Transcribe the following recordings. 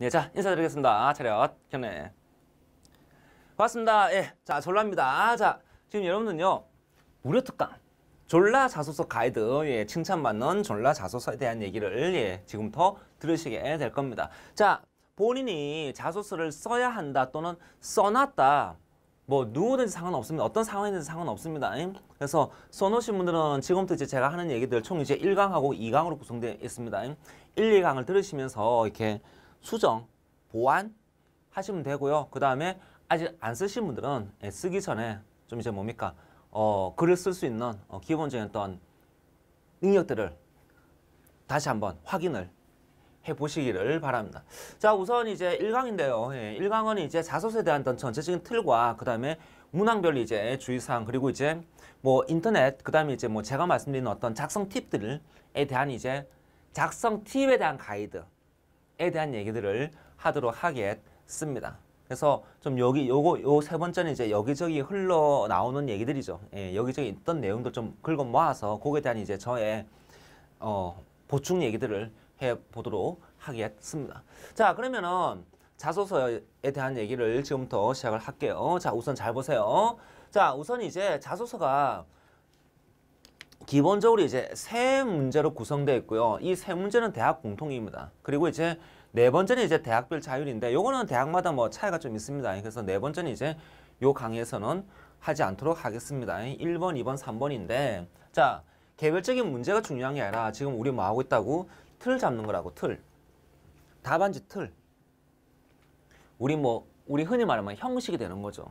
네, 자 인사드리겠습니다. 차렷 견해. 고맙습니다 예, 자 졸라입니다. 자 지금 여러분은요 무료 특강 졸라 자소서 가이드 예, 칭찬받는 졸라 자소서에 대한 얘기를 예, 지금부터 들으시게 될 겁니다. 자 본인이 자소서를 써야 한다 또는 써놨다. 뭐 누구든지 상관없습니다. 어떤 상황이든지 상관없습니다. 예? 그래서 써놓으신 분들은 지금부터 이제 제가 하는 얘기들 총 이제 일강하고이강으로 구성되어 있습니다. 예? 일, 이강을 들으시면서 이렇게 수정, 보완 하시면 되고요. 그 다음에 아직 안 쓰신 분들은 예, 쓰기 전에 좀 이제 뭡니까 어, 글을 쓸 수 있는 어, 기본적인 어떤 능력들을 다시 한번 확인을 해보시기를 바랍니다. 자 우선 이제 1강인데요. 예, 1강은 이제 자소서에 대한 전체적인 틀과 그 다음에 문항별 이제 주의사항 그리고 이제 뭐 인터넷 그 다음에 이제 뭐 제가 말씀드린 어떤 작성 팁들에 대한 이제 작성 팁에 대한 가이드 것에 대한 얘기들을 하도록 하겠습니다. 그래서 좀 여기 요거 요 세 번째는 이제 여기저기 흘러 나오는 얘기들이죠. 예, 여기저기 있던 내용도 좀 긁어 모아서 거기에 대한 이제 저의 어, 보충 얘기들을 해 보도록 하겠습니다. 자, 그러면은 자소서에 대한 얘기를 지금부터 시작을 할게요. 자, 우선 잘 보세요. 자, 우선 이제 자소서가 기본적으로 이제 세 문제로 구성되어 있고요. 이 세 문제는 대학 공통입니다. 그리고 이제 네 번째는 이제 대학별 자율인데 요거는 대학마다 뭐 차이가 좀 있습니다. 그래서 네 번째는 이제 요 강의에서는 하지 않도록 하겠습니다. 1번2번3번인데 자, 개별적인 문제가 중요한 게 아니라 지금 우리 뭐 하고 있다고 틀 잡는 거라고 틀. 답안지 틀. 우리 뭐 우리 흔히 말하면 형식이 되는 거죠.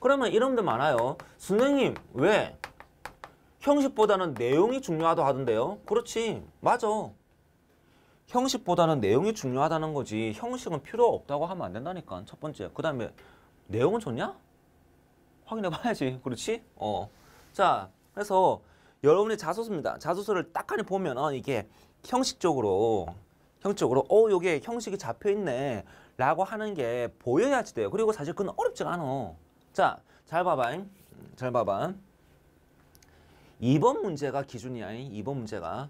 그러면 이런 분들 많아요. 선생님 왜 형식보다는 내용이 중요하다 하던데요. 그렇지. 맞아. 형식보다는 내용이 중요하다는 거지 형식은 필요 없다고 하면 안 된다니까 첫 번째 그 다음에 내용은 좋냐? 확인해 봐야지 그렇지? 어자 그래서 여러분의 자소서입니다 자소서를 딱하니 보면 은 이게 형식적으로 형식적으로 어 요게 형식이 잡혀있네 라고 하는 게 보여야지 돼요 그리고 사실 그건 어렵지가 않아 자잘 봐봐 음, 잘 봐봐 2번 문제가 기준이 야 2번 문제가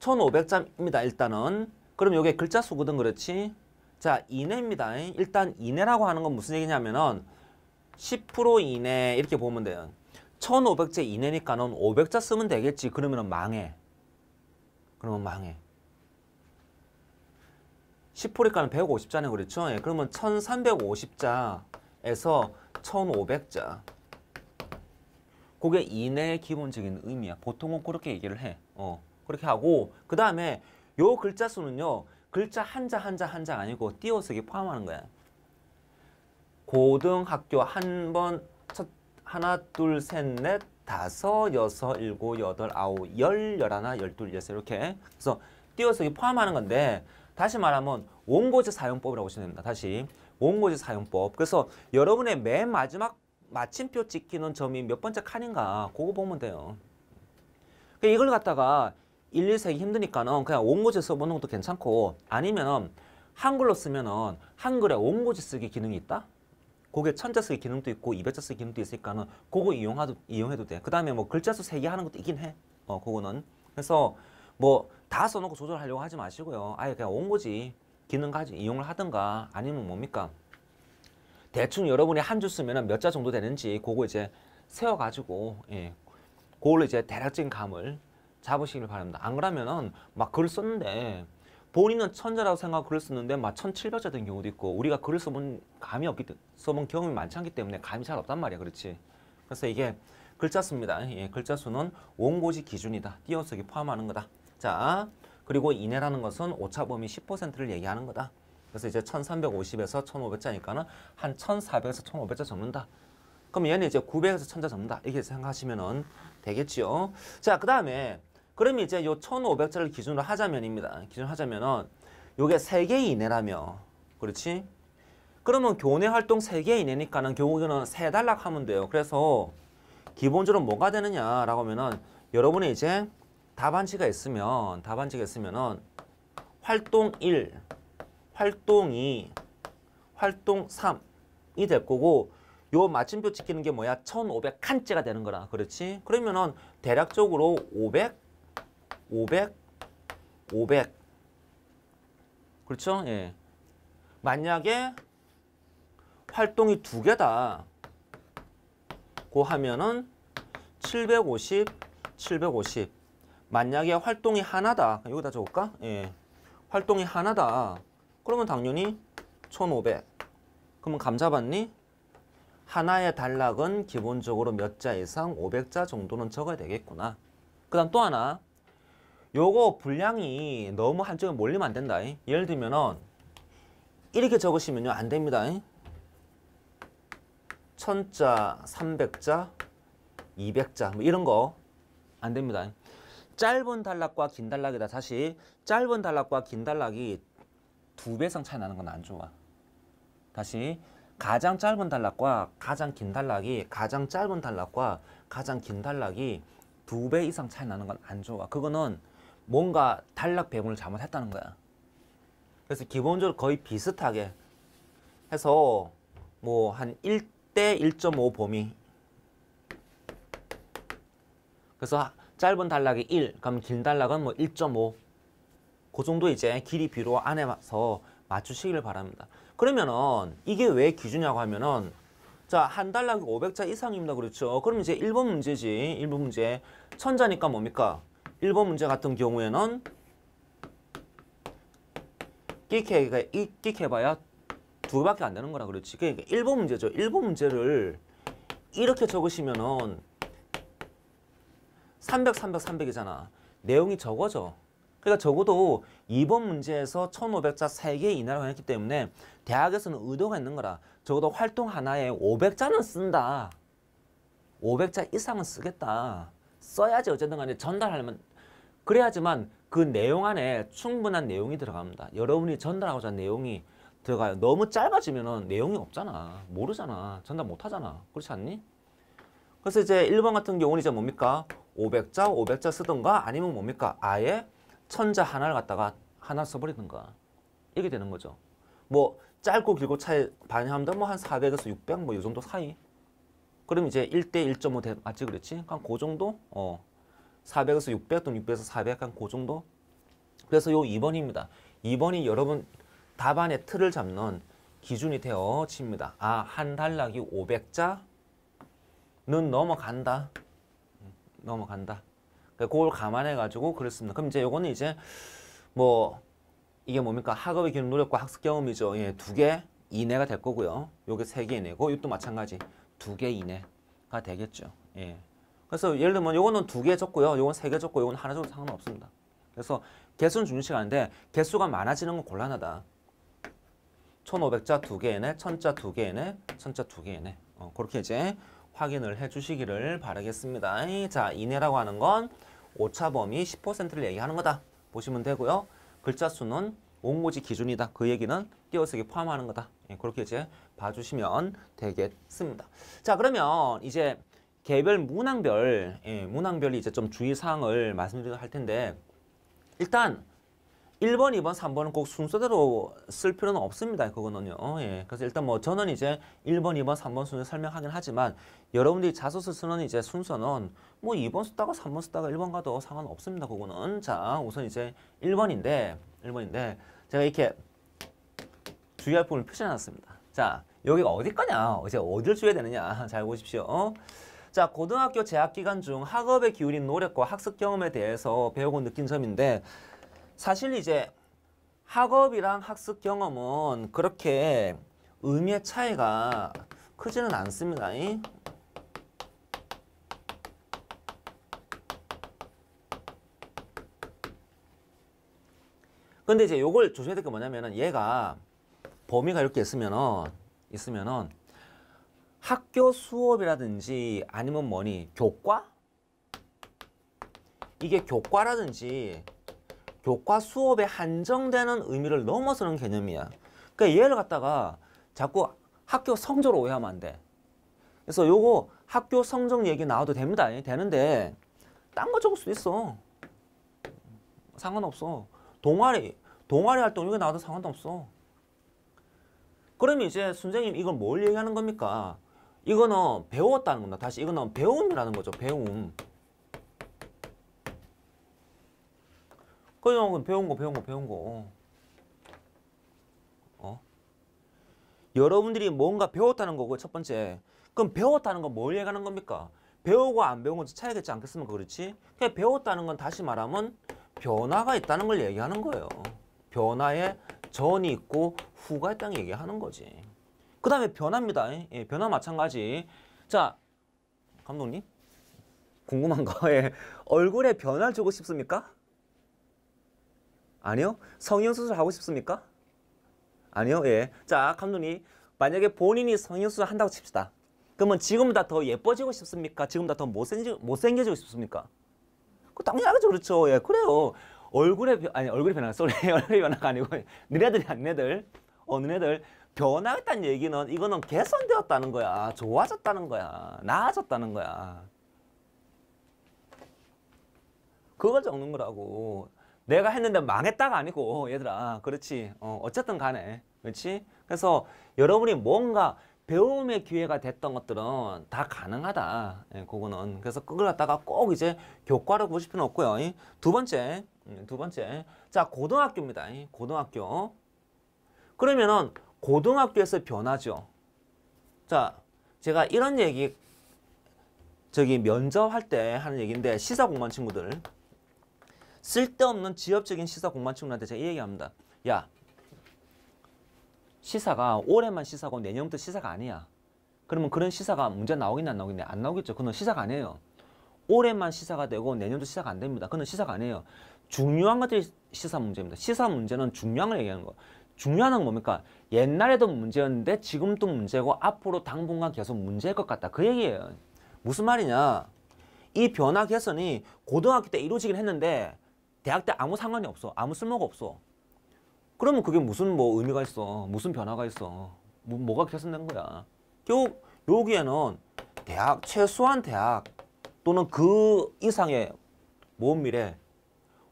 1500자입니다. 일단은 그럼 요게 글자 수거든 그렇지 자 이내입니다. 일단 이내라고 하는 건 무슨 얘기냐면은 10% 이내 이렇게 보면 돼요. 1500제 이내니까는 500자 쓰면 되겠지. 그러면 망해. 그러면 망해. 10%니까는 150자네 그렇죠? 예, 그러면 1350자에서 1500자 그게 인의 기본적인 의미야. 보통은 그렇게 얘기를 해. 어, 그렇게 하고 그 다음에 요 글자 수는요. 글자 한자 한자 한자 아니고 띄어쓰기 포함하는 거야. 고등학교 한 번 첫 하나 둘 셋 넷 다섯 여섯 일곱 여덟 아홉 열 열하나 열둘 열세 이렇게 그래서 띄어쓰기 포함하는 건데 다시 말하면 원고지 사용법이라고 보시면 됩니다. 다시 원고지 사용법 그래서 여러분의 맨 마지막 마침표 찍히는 점이 몇 번째 칸인가 그거 보면 돼요. 그 이걸 갖다가 일일 세기 힘드니까는 그냥 원고지 써보는 것도 괜찮고 아니면 한글로 쓰면은 한글에 원고지 쓰기 기능이 있다? 그게 천자 쓰기 기능도 있고 이백자 쓰기 기능도 있으니까는 그거 이용하도, 이용해도 돼. 그 다음에 뭐 글자 수 세기 하는 것도 있긴 해. 어, 그거는. 그래서 뭐 다 써놓고 조절하려고 하지 마시고요. 아예 그냥 원고지 기능 가지고 이용을 하든가 아니면 뭡니까? 대충 여러분이 한주 쓰면 몇 자 정도 되는지 그거 이제 세워가지고 예, 그걸로 이제 대략적인 감을 잡으시길 바랍니다. 안 그러면은 막 글을 썼는데 본인은 천자라고 생각하고 글을 쓰는데 막 천칠백 자된 경우도 있고 우리가 글을 써본 감이 없기 때문에 써본 경험이 많지 않기 때문에 감이 잘 없단 말이야. 그렇지? 그래서 이게 글자 수입니다. 예, 글자 수는 원고지 기준이다. 띄어쓰기 포함하는 거다. 자, 그리고 이내라는 것은 오차범위 십퍼센트를 얘기하는 거다. 그래서 이제 1350에서 1500자니까는 한 1400에서 1500자 접는다. 그럼 얘는 이제 900에서 1000자 접는다. 이렇게 생각하시면 되겠지요. 자, 그 다음에 그러면 이제 요 1500자를 기준으로 하자면입니다. 기준으로 하자면은 요게 3개 이내라며. 그렇지? 그러면 교내 활동 3개 이내니까는 결국에는 세 달락 하면 돼요. 그래서 기본적으로 뭐가 되느냐라고 하면은 여러분이 이제 답안지가 있으면 답안지가 있으면은 활동 1 활동이 활동 3이 될 거고 요 마침표 찍히는 게 뭐야? 1500칸째가 되는 거라. 그렇지? 그러면은 대략적으로 500, 500, 500. 그렇죠? 예. 만약에 활동이 두 개다. 고 하면은 750, 750. 만약에 활동이 하나다. 여기다 적을까? 예. 활동이 하나다. 그러면 당연히 1500. 그러면 감 잡았니? 하나의 단락은 기본적으로 몇 자 이상 500자 정도는 적어야 되겠구나. 그 다음 또 하나 요거 분량이 너무 한쪽에 몰리면 안 된다. 예를 들면 은 이렇게 적으시면요. 안 됩니다. 1000자, 300자, 200자 뭐 이런 거 안 됩니다. 짧은 단락과 긴 단락이다. 다시 짧은 단락과 긴 단락이 두배 이상 차이 나는 건 안 좋아. 다시 가장 짧은 단락과 가장 긴 단락이 가장 짧은 단락과 가장 긴 단락이 두 배 이상 차이 나는 건 안 좋아. 그거는 뭔가 단락 배분을 잘못했다는 거야. 그래서 기본적으로 거의 비슷하게 해서 뭐 한 1대 1.5 범위 그래서 짧은 단락이 1, 그럼 긴 단락은 뭐1.5 그 정도 이제 길이 비로 안에서 맞추시길 바랍니다. 그러면은 이게 왜 기준이라고 하면은 자, 한달락 500자 이상입니다. 그렇죠? 그럼 이제 1번 문제지. 1번 문제. 천자니까 뭡니까? 1번 문제 같은 경우에는 끼케가 끼케봐야 두 개밖에 안 되는 거라 그렇지. 그러니까 1번 문제죠. 1번 문제를 이렇게 적으시면은 300, 300, 300이잖아. 내용이 적어져. 그러니까 적어도 이번 문제에서 1500자 3개 이내라고 했기 때문에 대학에서는 의도가 있는 거라 적어도 활동 하나에 500자는 쓴다. 500자 이상은 쓰겠다. 써야지 어쨌든 간에 전달하려면 그래야지만 그 내용 안에 충분한 내용이 들어갑니다. 여러분이 전달하고자 하는 내용이 들어가요. 너무 짧아지면 내용이 없잖아. 모르잖아. 전달 못하잖아. 그렇지 않니? 그래서 이제 1번 같은 경우는 이제 뭡니까? 500자, 500자 쓰던가 아니면 뭡니까? 아예 천자 하나를 갖다가 하나 써버리든가 이게 되는 거죠. 뭐 짧고 길고 차이 반영하면 뭐한 400에서 600뭐이 정도 사이. 그럼 이제 1대 1.5 맞지 그렇지? 그러니까 한그 정도? 어. 400에서 600 또는 600에서 400한그 정도? 그래서 요 2번입니다. 2번이 여러분 답안의 틀을 잡는 기준이 되어집니다. 아, 한 단락이 500자는 넘어간다. 음, 넘어간다. 그 그걸 감안해가지고 그랬습니다 그럼 이제 요거는 이제 뭐 이게 뭡니까? 학업의 기능 노력과 학습 경험이죠. 예, 두 개 이내가 될 거고요. 요게 세개 이내고 이것도 마찬가지 두 개 이내가 되겠죠. 예. 그래서 예를 들면 요거는 두 개 적고요. 요건 세 개 적고 요건 하나 적도 상관없습니다. 그래서 개수는 중시아닌데 개수가 많아지는 건 곤란하다. 1500자 두 개이네, 1000자 두 개이네, 1000자 두 개이네. 어, 그렇게 이제 확인을 해 주시기를 바라겠습니다. 자, 이내라고 하는 건 오차범위 10%를 얘기하는 거다. 보시면 되고요. 글자 수는 옹고지 기준이다. 그 얘기는 띄어쓰기 포함하는 거다. 예, 그렇게 이제 봐주시면 되겠습니다. 자 그러면 이제 개별 문항별, 예, 문항별이 이제 좀 주의사항을 말씀드려야 할 텐데 일단 1번, 2번, 3번은 꼭 순서대로 쓸 필요는 없습니다. 그거는요. 예. 그래서 일단 뭐 저는 이제 1번, 2번, 3번 순서 설명하긴 하지만 여러분들이 자소서 쓰는 이제 순서는 뭐 2번 쓰다가 3번 쓰다가 1번 가도 상관없습니다. 그거는. 자, 우선 이제 1번인데 1번인데 제가 이렇게 주의할 부분을 표시해놨습니다. 자, 여기가 어디 거냐? 이제 어디를 주의야 되느냐? 잘 보십시오. 자, 고등학교 재학 기간 중 학업에 기울인 노력과 학습 경험에 대해서 배우고 느낀 점인데 사실 이제 학업이랑 학습 경험은 그렇게 의미의 차이가 크지는 않습니다. 이? 근데 이제 요걸 조심해야 될 게 뭐냐면은 얘가 범위가 이렇게 있으면은 있으면은 학교 수업이라든지 아니면 뭐니 교과 이게 교과라든지 교과 수업에 한정되는 의미를 넘어서는 개념이야. 그러니까 얘를 갖다가 자꾸 학교 성적으로 오해하면 안 돼. 그래서 요거 학교 성적 얘기 나와도 됩니다. 예, 되는데 딴 거 적을 수도 있어. 상관없어. 동아리, 동아리 활동 이거 나와도 상관없어. 그러면 이제 선생님 이걸 뭘 얘기하는 겁니까? 이거는 배웠다는 겁니다. 다시 이거는 배움이라는 거죠. 배움. 그냥 배운 거 배운 거 배운 거. 어? 여러분들이 뭔가 배웠다는 거고 첫 번째. 그럼 배웠다는 건 뭘 얘기하는 겁니까? 배우고 안 배운 건 차이가 있지 않겠습니까? 그렇지? 그냥 배웠다는 건 다시 말하면 변화가 있다는 걸 얘기하는 거예요. 변화에 전이 있고 후가 있다는 얘기하는 거지. 그 다음에 변화입니다. 예, 변화 마찬가지. 자, 감독님? 궁금한 거. 에 예. 얼굴에 변화를 주고 싶습니까? 아니요. 성형수술 하고 싶습니까? 아니요. 예. 자, 감독님. 만약에 본인이 성형수술 한다고 칩시다. 그러면 지금보다 더 예뻐지고 싶습니까? 지금보다 더 못생기, 못생겨지고 싶습니까? 그 당연하죠. 그렇죠. 예, 그래요. 얼굴의, 아니, 얼굴의 변화 쏘리. 얼굴의 변화가 아니고, 너네들이 아네들 어, 너네들. 변화했다는 얘기는, 이거는 개선되었다는 거야. 좋아졌다는 거야. 나아졌다는 거야. 그걸 적는 거라고. 내가 했는데 망했다가 아니고 어, 얘들아 그렇지 어, 어쨌든 간에 그렇지 그래서 여러분이 뭔가 배움의 기회가 됐던 것들은 다 가능하다. 예, 그거는. 그래서 그걸 갖다가 꼭 이제 교과로 보실 필요는 없고요. 두 번째, 음, 두 번째. 자, 고등학교입니다. 고등학교. 그러면은 고등학교에서 변하죠. 자, 제가 이런 얘기, 저기 면접할 때 하는 얘기인데 시사공무원 친구들. 쓸데없는 지엽적인 시사 공만 충구한테 제가 이 얘기합니다. 야, 시사가 올해만 시사고 내년부터 시사가 아니야. 그러면 그런 시사가 문제 나오긴안나오겠네안 나오겠죠. 그건 시사가 아니에요. 올해만 시사가 되고 내년도 시사가 안 됩니다. 그건 시사가 아니에요. 중요한 것들이 시사 문제입니다. 시사 문제는 중요한 걸 얘기하는 거. 중요한 건 뭡니까? 옛날에도 문제였는데 지금도 문제고 앞으로 당분간 계속 문제일 것 같다. 그 얘기예요. 무슨 말이냐? 이 변화 개선이 고등학교 때 이루어지긴 했는데 대학 때 아무 상관이 없어. 아무 쓸모가 없어. 그러면 그게 무슨 뭐 의미가 있어. 무슨 변화가 있어. 뭐, 가 개선된 거야. 결국 여기에는 대학, 최소한 대학 또는 그 이상의 모험 미래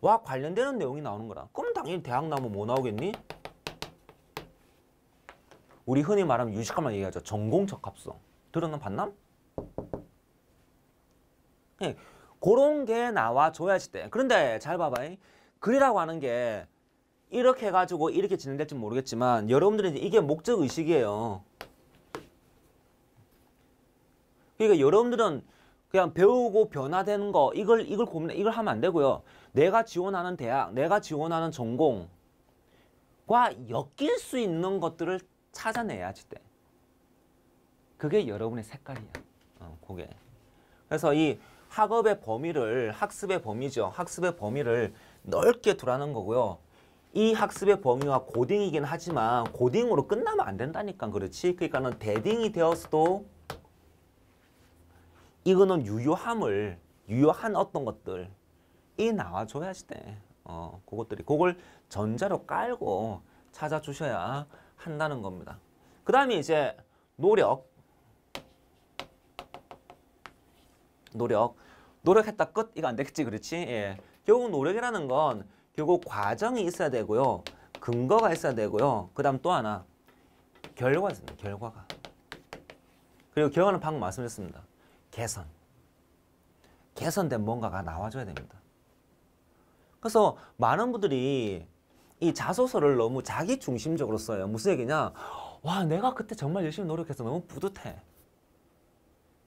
와 관련되는 내용이 나오는 거라. 그럼 당연히 대학 나오면 뭐 나오겠니? 우리 흔히 말하면 유식하면 얘기하죠. 전공 적합성. 들었나 봤나? 네. 그런 게 나와줘야지 돼. 그런데 잘 봐봐. 글이라고 하는 게 이렇게 해가지고 이렇게 진행될지 모르겠지만 여러분들은이 이게 목적의식이에요. 그러니까 여러분들은 그냥 배우고 변화되는 거 이걸 이걸 고민 이걸 하면 안 되고요. 내가 지원하는 대학, 내가 지원하는 전공과 엮일 수 있는 것들을 찾아내야지 돼. 그게 여러분의 색깔이야. 어, 그게. 그래서 이 학업의 범위를 학습의 범위죠. 학습의 범위를 넓게 두라는 거고요. 이 학습의 범위와 고딩이긴 하지만 고딩으로 끝나면 안 된다니까 그렇지. 그러니까는 대딩이 되어어도 이거는 유효함을 유효한 어떤 것들 이 나와줘야지 돼. 어, 그것들이 그걸 전자로 깔고 찾아주셔야 한다는 겁니다. 그 다음에 이제 노력 노력. 노력했다 끝 이거 안 되겠지 그렇지? 예. 결국 노력이라는 건 결국 과정이 있어야 되고요. 근거가 있어야 되고요. 그 다음 또 하나 결과가 있습니다. 결과가. 그리고 결과는 방금 말씀드렸습니다. 개선. 개선된 뭔가가 나와줘야 됩니다. 그래서 많은 분들이 이 자소서를 너무 자기 중심적으로 써요. 무슨 얘기냐? 와 내가 그때 정말 열심히 노력해서 너무 뿌듯해.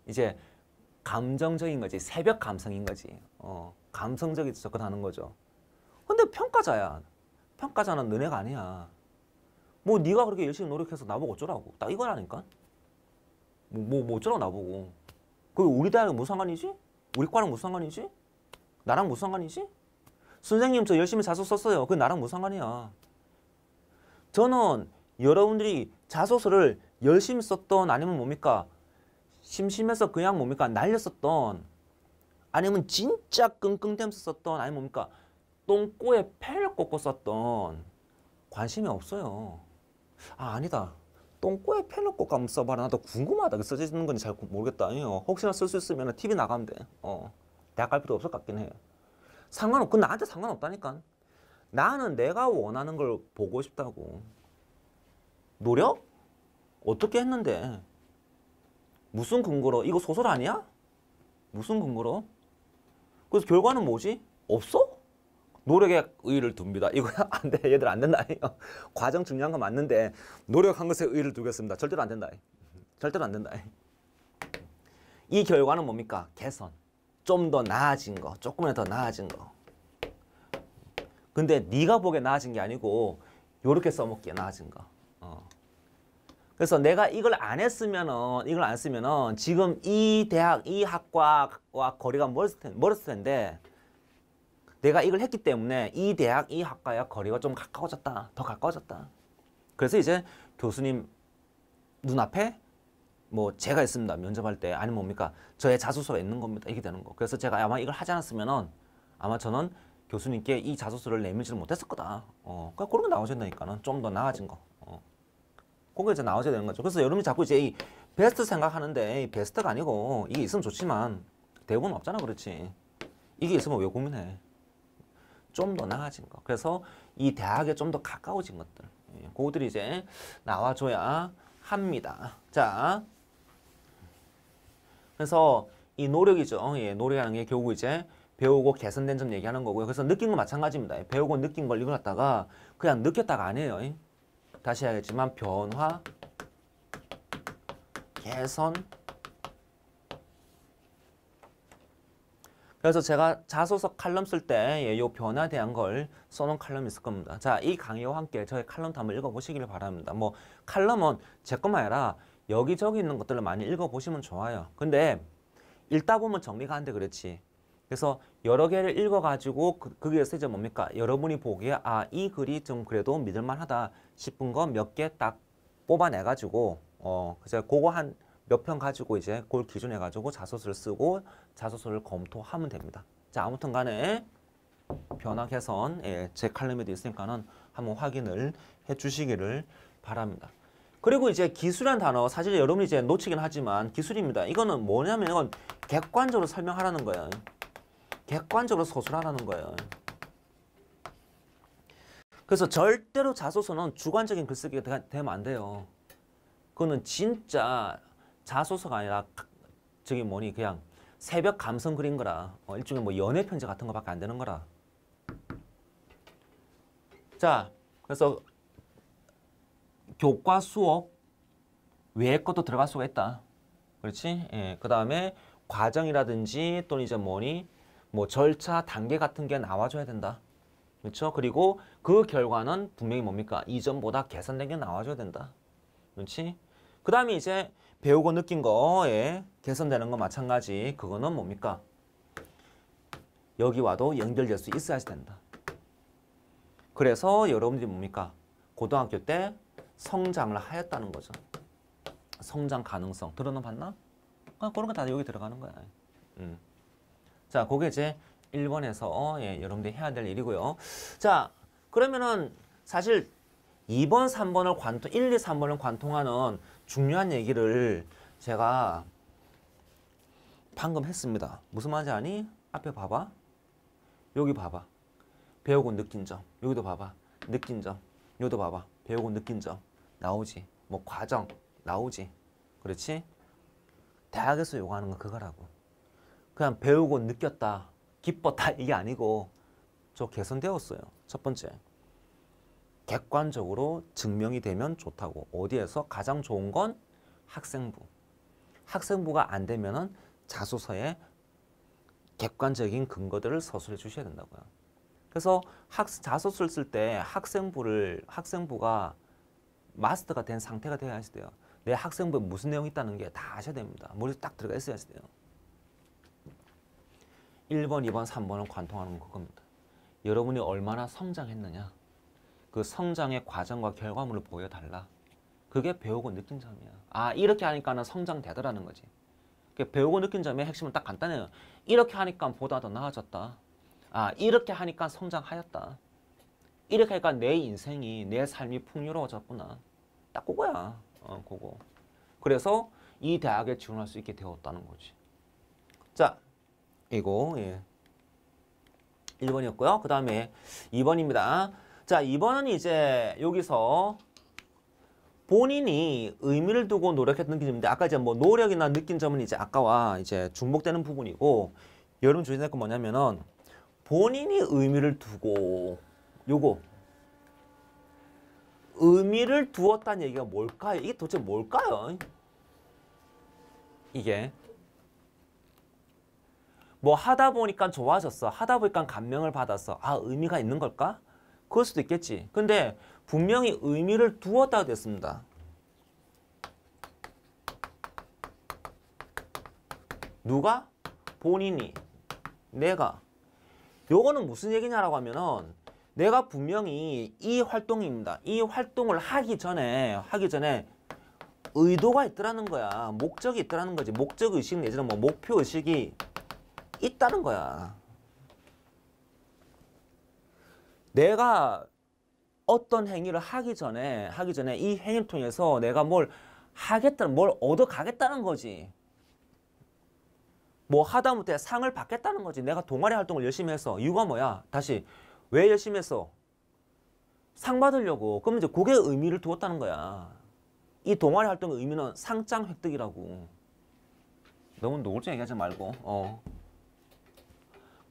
이제 감정적인 거지 새벽 감성인 거지 어, 감성적이 접근하는 거죠 근데 평가자야 평가자는 너네가 아니야 뭐 네가 그렇게 열심히 노력해서 나보고 어쩌라고 나 이거라니까 뭐, 뭐, 뭐 어쩌라고 나보고 그게 우리 대학은 무슨 상관이지? 우리 과랑 무슨 상관이지? 나랑 무슨 상관이지? 선생님 저 열심히 자소 썼어요 그 나랑 무슨 상관이야 저는 여러분들이 자소서를 열심히 썼던 아니면 뭡니까? 심심해서 그냥 뭡니까 날렸었던 아니면 진짜 끙끙대면서 썼던 아니 뭡니까 똥꼬에 패를 꽂고 썼던 관심이 없어요. 아 아니다. 똥꼬에 패를 꽂고 한번 써봐라. 나도 궁금하다. 그 써지는 건지 잘 모르겠다. 아니요. 혹시나 쓸 수 있으면 TV 나가면 돼. 어. 대학 갈 필요 없을 것 같긴 해. 상관없. 그 나한테 상관없다니까. 나는 내가 원하는 걸 보고 싶다고. 노력? 어떻게 했는데? 무슨 근거로? 이거 소설 아니야? 무슨 근거로? 그래서 결과는 뭐지? 없어? 노력에 의의를 둡니다. 이거야? 안 돼. 얘들 안 된다. 과정 중요한 건 맞는데 노력한 것에 의의를 두겠습니다. 절대로 안 된다. 절대로 안 된다. 이 결과는 뭡니까? 개선. 좀 더 나아진 거. 조금이라도 더 나아진 거. 근데 네가 보기에 나아진 게 아니고 요렇게 써먹기에 나아진 거. 그래서 내가 이걸 안 했으면은 이걸 안 쓰면은 지금 이 대학 이 학과와 거리가 멀었을, 텐, 멀었을 텐데 내가 이걸 했기 때문에 이 대학 이 학과와 거리가 좀 가까워졌다 더 가까워졌다 그래서 이제 교수님 눈앞에 뭐 제가 있습니다 면접할 때 아니면 뭡니까 저의 자소서가 있는 겁니다 이게 렇 되는 거 그래서 제가 아마 이걸 하지 않았으면은 아마 저는 교수님께 이 자소서를 내밀지를 못했을 거다 어 그러니까 그런 게 나오셨다니까는 좀 더 나아진 거 공격에서 나오셔야 되는 거죠. 그래서 여러분이 자꾸 이제 이 베스트 생각하는데 이 베스트가 아니고 이게 있으면 좋지만 대부분 없잖아 그렇지. 이게 있으면 왜 고민해. 좀 더 나아진 거. 그래서 이 대학에 좀 더 가까워진 것들. 예, 그것들이 이제 나와줘야 합니다. 자, 그래서 이 노력이죠. 예, 노력이라는 게 결국 이제 배우고 개선된 점 얘기하는 거고요. 그래서 느낀 건 마찬가지입니다. 예, 배우고 느낀 걸 이걸 갖다가 그냥 느꼈다가 아니에요. 예. 다시 해야겠지만 변화, 개선. 그래서 제가 자소서 칼럼 쓸 때이 예, 변화에 대한 걸 써놓은 칼럼이 있을 겁니다. 자, 이 강의와 함께 저의 칼럼도 한번 읽어보시기를 바랍니다. 뭐 칼럼은 제 것만 아니라 여기저기 있는 것들을 많이 읽어보시면 좋아요. 근데 읽다 보면 정리가 안돼 그렇지. 그래서 여러 개를 읽어가지고 그, 거기에서 이제 뭡니까? 여러분이 보기에 아, 이 글이 좀 그래도 믿을만하다 싶은 거 몇 개 딱 뽑아내가지고 어, 그제 그거 한 몇 편 가지고 이제 그걸 기준해가지고 자소서를 쓰고 자소서를 검토하면 됩니다. 자, 아무튼 간에 변화 개선, 예, 제 칼럼에도 있으니까는 한번 확인을 해 주시기를 바랍니다. 그리고 이제 기술이란 단어 사실 여러분이 이제 놓치긴 하지만 기술입니다. 이거는 뭐냐면 이건 객관적으로 설명하라는 거예요. 객관적으로 서술하라는 거예요. 그래서 절대로 자소서는 주관적인 글쓰기가 되, 면안 돼요. 그거는 진짜 자소서가 아니라 저기 뭐니 그냥 새벽 감성 그린 거라 어, 일종의 뭐 연애 편지 같은 거밖에 안 되는 거라. 자, 그래서 교과 수업 외의 것도 들어갈 수가 있다. 그렇지? 예, 그 다음에 과정이라든지 또는 이제 뭐니 뭐 절차 단계 같은 게 나와줘야 된다. 그렇죠? 그리고 그 결과는 분명히 뭡니까? 이전보다 개선된 게 나와줘야 된다. 그렇지? 그 다음에 이제 배우고 느낀 거에 개선되는 거 마찬가지. 그거는 뭡니까? 여기와도 연결될 수있어야 된다. 그래서 여러분들이 뭡니까? 고등학교 때 성장을 하였다는 거죠. 성장 가능성. 드러나 봤나? 아, 그런 거 다 여기 들어가는 거야. 음. 자, 그게 제 1번에서 어, 예, 여러분들이 해야 될 일이고요. 자, 그러면은 사실 2번, 3번을 관통, 1, 2, 3번을 관통하는 중요한 얘기를 제가 방금 했습니다. 무슨 말인지 아니? 앞에 봐봐. 여기 봐봐. 배우고 느낀 점. 여기도 봐봐. 느낀 점. 여기도 봐봐. 배우고 느낀 점. 나오지. 뭐 과정. 나오지. 그렇지? 대학에서 요구하는 건 그거라고. 그냥 배우고 느꼈다, 기뻤다 이게 아니고 저 개선되었어요. 첫 번째. 객관적으로 증명이 되면 좋다고. 어디에서 가장 좋은 건 학생부. 학생부가 안 되면은 자소서에 객관적인 근거들을 서술해 주셔야 된다고요. 그래서 학, 자소서를 쓸때 학생부를 학생부가 마스터가 된 상태가 되어야 돼요. 내 학생부에 무슨 내용이 있다는 게 다 아셔야 됩니다. 머리에 딱 들어가 있어야 돼요. 1번, 2번, 3번은 관통하는 겁니다. 여러분이 얼마나 성장했느냐. 그 성장의 과정과 결과물을 보여달라. 그게 배우고 느낀 점이야. 아 이렇게 하니까는 성장되더라는 거지. 그 배우고 느낀 점의 핵심은 딱 간단해요. 이렇게 하니까 보다 더 나아졌다. 아 이렇게 하니까 성장하였다. 이렇게 하니까 내 인생이 내 삶이 풍요로워졌구나. 딱 그거야. 어, 그거. 그래서 이 대학에 지원할 수 있게 되었다는 거지. 자, 이거 예. 1번이었고요. 그 다음에 2번입니다. 자, 2번은 이제 여기서 본인이 의미를 두고 노력했던 느낌인데 아까 이제 뭐 노력이나 느낀 점은 이제 아까와 이제 중복되는 부분이고 여러분 주의해건 뭐냐면은 본인이 의미를 두고 요거 의미를 두었다는 얘기가 뭘까요? 이게 도대체 뭘까요? 이게 뭐 하다 보니까 좋아졌어. 하다 보니까 감명을 받았어. 아 의미가 있는 걸까? 그럴 수도 있겠지. 근데 분명히 의미를 두었다 됐습니다. 누가? 본인이. 내가. 요거는 무슨 얘기냐라고 하면은 내가 분명히 이 활동입니다. 이 활동을 하기 전에 하기 전에 의도가 있더라는 거야. 목적이 있더라는 거지. 목적의식 내지는 뭐 목표의식이 있다는 거야. 내가 어떤 행위를 하기 전에 하기 전에 이 행위를 통해서 내가 뭘 하겠다는 뭘 얻어 가겠다는 거지. 뭐 하다못해 상을 받겠다는 거지. 내가 동아리 활동을 열심히 해서 이유가 뭐야? 다시 왜 열심히 했어? 상 받으려고. 그럼 이제 그게 의미를 두었다는 거야. 이 동아리 활동의 의미는 상장 획득이라고. 너무 노골적 얘기하지 말고. 어.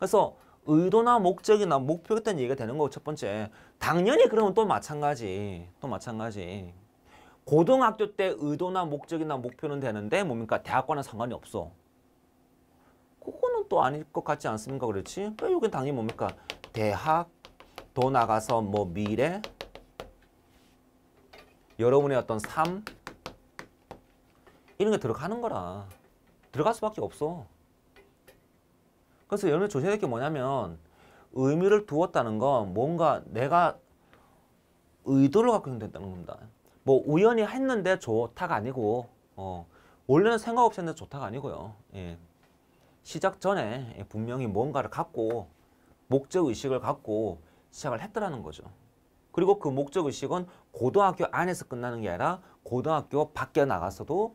그래서 의도나 목적이나 목표였던 얘기가 되는 거고 첫 번째. 당연히 그러면 또 마찬가지. 또 마찬가지. 고등학교 때 의도나 목적이나 목표는 되는데 뭡니까? 대학과는 상관이 없어. 그거는 또 아닐 것 같지 않습니까? 그렇지? 그러니까 여긴 당연히 뭡니까? 대학, 더 나가서 뭐 미래, 여러분의 어떤 삶, 이런 게 들어가는 거라. 들어갈 수밖에 없어. 그래서 여러분조심할게 뭐냐면 의미를 두었다는 건 뭔가 내가 의도를 갖고 행동했다는 겁니다. 뭐 우연히 했는데 좋다가 아니고 어, 원래는 생각 없이 했는데 좋다가 아니고요. 예. 시작 전에 분명히 뭔가를 갖고 목적의식을 갖고 시작을 했더라는 거죠. 그리고 그 목적의식은 고등학교 안에서 끝나는 게 아니라 고등학교 밖에 나가서도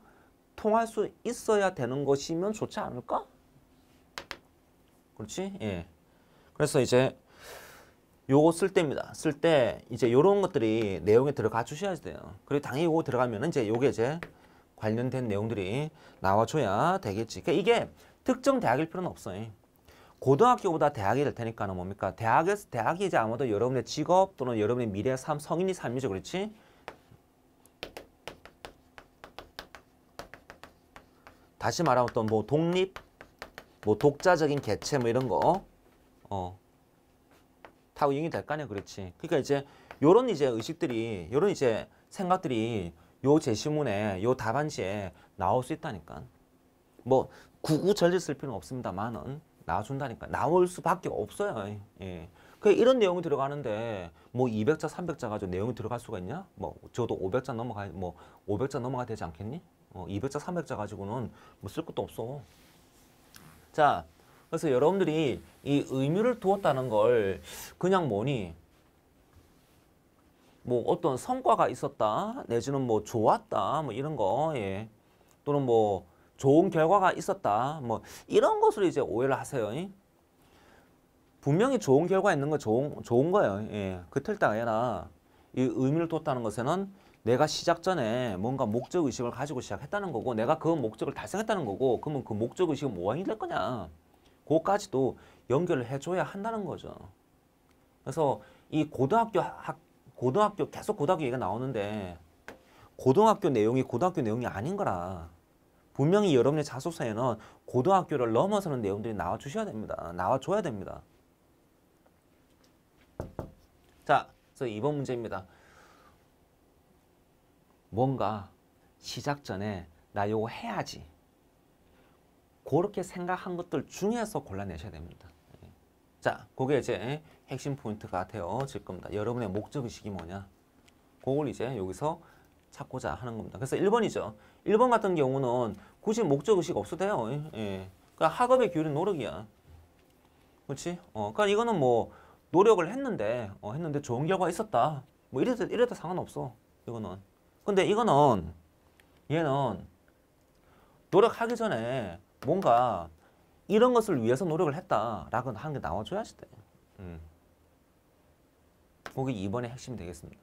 통할 수 있어야 되는 것이면 좋지 않을까? 그렇지? 예. 그래서 이제 요거 쓸 때입니다. 쓸 때 이제 요런 것들이 내용에 들어가 주셔야 돼요. 그리고 당연히 요거 들어가면 은 이제 요게 이제 관련된 내용들이 나와줘야 되겠지. 그러니까 이게 특정 대학일 필요는 없어요. 고등학교보다 대학이 될 테니까는 뭡니까? 대학에서 대학이 이제 아마도 여러분의 직업 또는 여러분의 미래 삶, 성인이 삶이죠. 그렇지? 다시 말하면 어떤 뭐 독립 뭐 독자적인 개체 뭐 이런 거 어. 다 응용이 될 거 아니야 그렇지 그러니까 이제 요런 이제 의식들이 요런 이제 생각들이 요 제시문에 요 답안지에 나올 수 있다니까 뭐 구구절절 쓸 필요는 없습니다만은 나와준다니까 나올 수밖에 없어요 예. 그 이런 내용이 들어가는데 뭐 200자 300자 가지고 내용이 들어갈 수가 있냐 뭐 저도 500자 넘어가 뭐 500자 넘어가 되지 않겠니 어, 200자 300자 가지고는 뭐 쓸 것도 없어 자, 그래서 여러분들이 이 의미를 두었다는 걸 그냥 뭐니 뭐 어떤 성과가 있었다 내지는 뭐 좋았다 뭐 이런 거 예. 또는 뭐 좋은 결과가 있었다 뭐 이런 것으로 이제 오해를 하세요. 이? 분명히 좋은 결과 있는 거 좋은 좋은 거예요. 예. 그틀 당에나 이 의미를 뒀다는 것에는 내가 시작 전에 뭔가 목적의식을 가지고 시작했다는 거고 내가 그 목적을 달성했다는 거고 그러면 그 목적의식은 뭐가 될 거냐 그거까지도 연결을 해줘야 한다는 거죠 그래서 이 고등학교 학, 고등학교 계속 고등학교 얘기가 나오는데 고등학교 내용이 고등학교 내용이 아닌 거라 분명히 여러분의 자소서에는 고등학교를 넘어서는 내용들이 나와 주셔야 됩니다 나와 줘야 됩니다 자 그래서 이번 문제입니다 뭔가 시작 전에 나 요거 해야지. 그렇게 생각한 것들 중에서 골라내셔야 됩니다. 자, 그게 이제 핵심 포인트 가 되어질 겁니다 여러분의 목적의식이 뭐냐. 그걸 이제 여기서 찾고자 하는 겁니다. 그래서 1번이죠. 1번 같은 경우는 굳이 목적의식 없어도 돼요. 예. 그러니까 학업의 기울인 노력이야. 그렇지? 어, 그러니까 이거는 뭐 노력을 했는데 어, 했는데 좋은 결과 있었다. 뭐 이래도 이래도 상관없어. 이거는. 근데 이거는 얘는 노력하기 전에 뭔가 이런 것을 위해서 노력을 했다라고 하는 게 나와줘야지 돼. 음. 그게 2번의 핵심이 되겠습니다.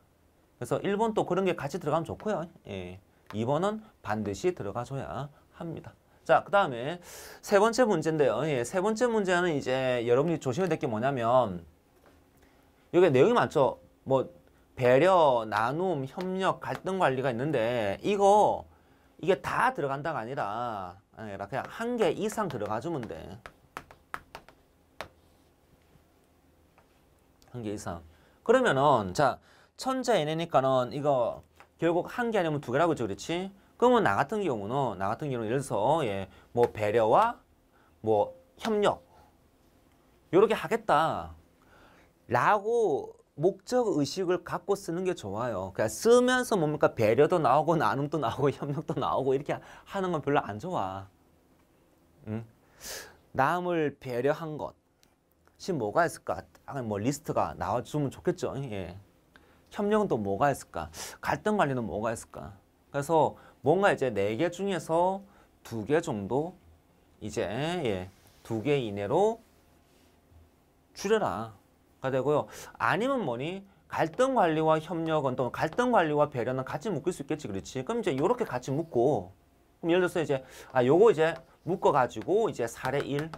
그래서 1번 또 그런 게 같이 들어가면 좋고요. 예. 2번은 반드시 들어가줘야 합니다. 자, 그 다음에 세 번째 문제인데요. 예, 세 번째 문제는 이제 여러분이 조심해야 될 게 뭐냐면 여기 내용이 많죠. 뭐 배려, 나눔, 협력, 갈등 관리가 있는데 이거 이게 다 들어간다가 아니라 아, 그냥 한 개 이상 들어가주면 돼. 한 개 이상. 그러면은 자 천자 얘네니까는 이거 결국 한 개 아니면 두 개라고 했죠 그렇지? 그러면 나 같은 경우는 나 같은 경우는 예를 들어서 예, 뭐 배려와 뭐 협력 요렇게 하겠다 라고 목적 의식을 갖고 쓰는 게 좋아요. 그러 그러니까 쓰면서 뭡니까 배려도 나오고 나눔도 나오고 협력도 나오고 이렇게 하는 건 별로 안 좋아. 응? 남을 배려한 것. 시 뭐가 있을까? 뭐 리스트가 나와주면 좋겠죠. 예. 협력은 뭐가 있을까? 갈등 관리는 뭐가 있을까? 그래서 뭔가 이제 네 개 중에서 두 개 정도 이제 예, 두개 이내로 줄여라. 가 되고요. 아니면 뭐니? 갈등 관리와 협력은 또 갈등 관리와 배려는 같이 묶을 수 있겠지 그렇지? 그럼 이제 요렇게 같이 묶고 그럼 예를 들어서 이제 아 요거 이제 묶어 가지고 이제 사례 1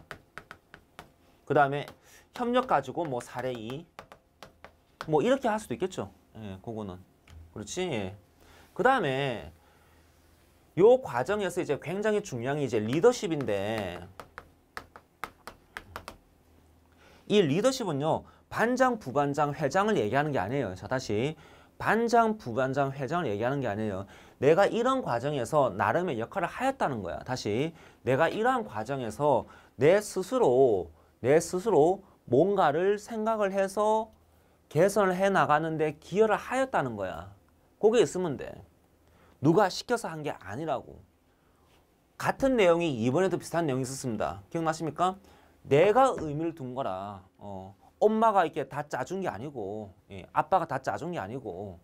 그다음에 협력 가지고 뭐 사례 2 뭐 이렇게 할 수도 있겠죠. 예, 그거는. 그렇지? 예. 그다음에 요 과정에서 이제 굉장히 중요한 게 이제 리더십인데 이 리더십은요. 반장, 부반장, 회장을 얘기하는 게 아니에요. 자, 다시 반장, 부반장, 회장을 얘기하는 게 아니에요. 내가 이런 과정에서 나름의 역할을 하였다는 거야. 다시 내가 이러한 과정에서 내 스스로 내 스스로 뭔가를 생각을 해서 개선을 해 나가는데 기여를 하였다는 거야. 거기에 있으면 돼. 누가 시켜서 한 게 아니라고. 같은 내용이 이번에도 비슷한 내용이 있었습니다. 기억나십니까? 내가 의미를 둔 거라. 어. 엄마가 이렇게 다 짜준 게 아니고 예, 아빠가 다 짜준 게 아니고